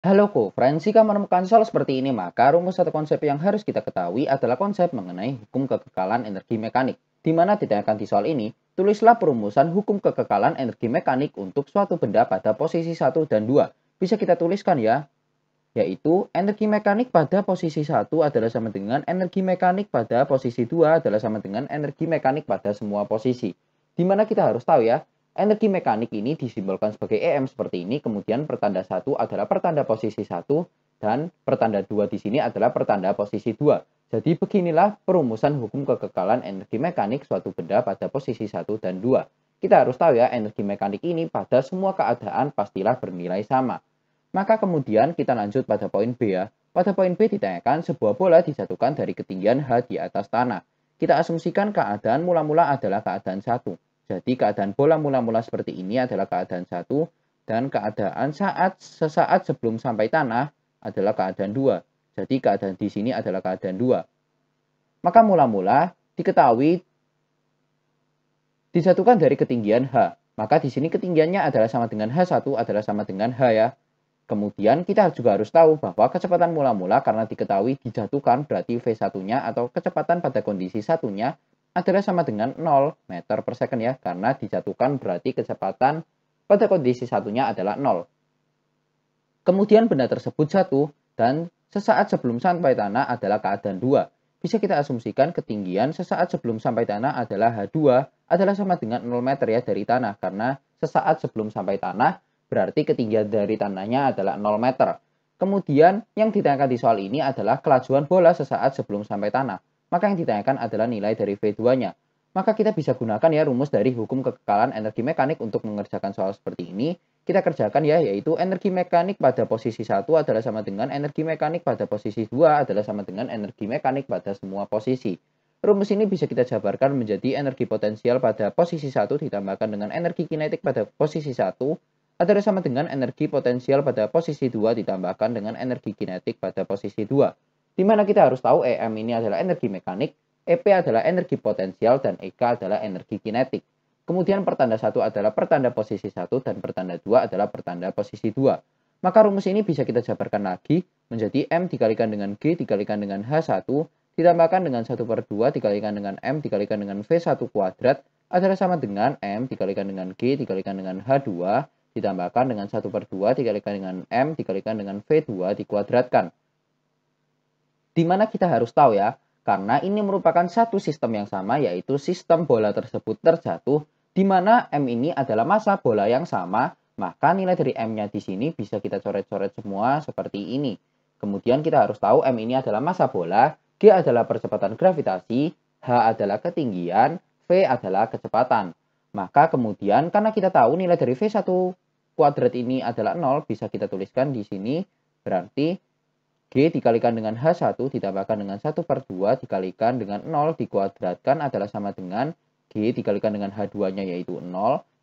Halo friends, jika menemukan soal seperti ini, maka rumus atau konsep yang harus kita ketahui adalah konsep mengenai hukum kekekalan energi mekanik. Di mana ditanyakan di soal ini, tulislah perumusan hukum kekekalan energi mekanik untuk suatu benda pada posisi 1 dan 2. Bisa kita tuliskan ya, yaitu energi mekanik pada posisi 1 adalah sama dengan energi mekanik pada posisi 2 adalah sama dengan energi mekanik pada semua posisi. Di mana kita harus tahu ya, Energi mekanik ini disimbolkan sebagai EM seperti ini, kemudian pertanda satu adalah pertanda posisi satu dan pertanda dua di sini adalah pertanda posisi dua. Jadi beginilah perumusan hukum kekekalan energi mekanik suatu benda pada posisi satu dan dua. Kita harus tahu ya, energi mekanik ini pada semua keadaan pastilah bernilai sama. Maka kemudian kita lanjut pada poin B ya. Pada poin B ditanyakan sebuah bola dijatuhkan dari ketinggian H di atas tanah. Kita asumsikan keadaan mula-mula adalah keadaan satu. Jadi keadaan bola mula-mula seperti ini adalah keadaan satu dan keadaan saat sesaat sebelum sampai tanah adalah keadaan dua. Jadi keadaan di sini adalah keadaan dua. Maka mula-mula diketahui disatukan dari ketinggian H. Maka di sini ketinggiannya adalah sama dengan H1 adalah sama dengan H ya. Kemudian kita juga harus tahu bahwa kecepatan mula-mula karena diketahui dijatuhkan berarti V1-nya atau kecepatan pada kondisi satunya adalah sama dengan 0 meter per second ya, karena dijatuhkan berarti kecepatan pada kondisi satunya adalah 0. Kemudian benda tersebut jatuh dan sesaat sebelum sampai tanah adalah keadaan 2. Bisa kita asumsikan ketinggian sesaat sebelum sampai tanah adalah H2 adalah sama dengan 0 meter ya dari tanah karena sesaat sebelum sampai tanah berarti ketinggian dari tanahnya adalah 0 meter. Kemudian yang ditanyakan di soal ini adalah kelajuan bola sesaat sebelum sampai tanah maka yang ditanyakan adalah nilai dari V2-nya. Maka kita bisa gunakan ya rumus dari hukum kekekalan energi mekanik untuk mengerjakan soal seperti ini. Kita kerjakan ya, yaitu energi mekanik pada posisi 1 adalah sama dengan energi mekanik pada posisi 2 adalah sama dengan energi mekanik pada semua posisi. Rumus ini bisa kita jabarkan menjadi energi potensial pada posisi 1 ditambahkan dengan energi kinetik pada posisi 1 adalah sama dengan energi potensial pada posisi 2 ditambahkan dengan energi kinetik pada posisi 2 di mana kita harus tahu EM ini adalah energi mekanik, EP adalah energi potensial, dan EK adalah energi kinetik. Kemudian pertanda satu adalah pertanda posisi satu dan pertanda dua adalah pertanda posisi dua. Maka rumus ini bisa kita jabarkan lagi menjadi M dikalikan dengan G dikalikan dengan H1 ditambahkan dengan 1 per 2 dikalikan dengan M dikalikan dengan V1 kuadrat adalah sama dengan M dikalikan dengan G dikalikan dengan H2 ditambahkan dengan 1 per 2 dikalikan dengan M dikalikan dengan V2 dikuadratkan. Di mana kita harus tahu ya, karena ini merupakan satu sistem yang sama yaitu sistem bola tersebut terjatuh di mana M ini adalah masa bola yang sama, maka nilai dari M-nya di sini bisa kita coret-coret semua seperti ini. Kemudian kita harus tahu M ini adalah masa bola, G adalah percepatan gravitasi, H adalah ketinggian, V adalah kecepatan. Maka kemudian karena kita tahu nilai dari V1 kuadrat ini adalah 0, bisa kita tuliskan di sini berarti G dikalikan dengan H1 ditambahkan dengan 1 per 2 dikalikan dengan 0 dikuadratkan adalah sama dengan G dikalikan dengan H2-nya yaitu 0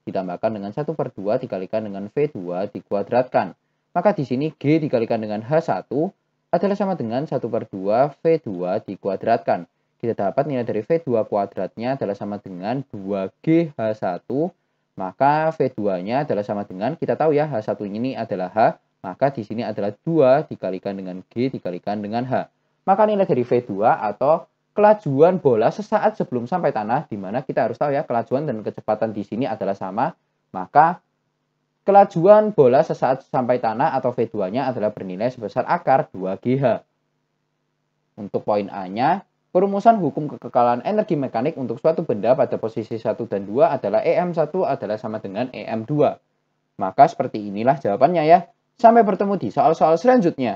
ditambahkan dengan 1 per 2 dikalikan dengan V2 dikuadratkan. Maka di sini G dikalikan dengan H1 adalah sama dengan 1 per 2 V2 dikuadratkan. Kita dapat nilai dari V2 kuadratnya adalah sama dengan 2GH1 maka V2-nya adalah sama dengan, kita tahu ya, H1 ini adalah H, maka di sini adalah 2 dikalikan dengan G dikalikan dengan H. Maka nilai dari V2 atau kelajuan bola sesaat sebelum sampai tanah, di mana kita harus tahu ya, kelajuan dan kecepatan di sini adalah sama, maka kelajuan bola sesaat sampai tanah atau V2-nya adalah bernilai sebesar akar 2GH. Untuk poin A-nya, perumusan hukum kekekalan energi mekanik untuk suatu benda pada posisi 1 dan 2 adalah EM1 adalah sama dengan EM2. Maka seperti inilah jawabannya ya. Sampai bertemu di soal-soal selanjutnya.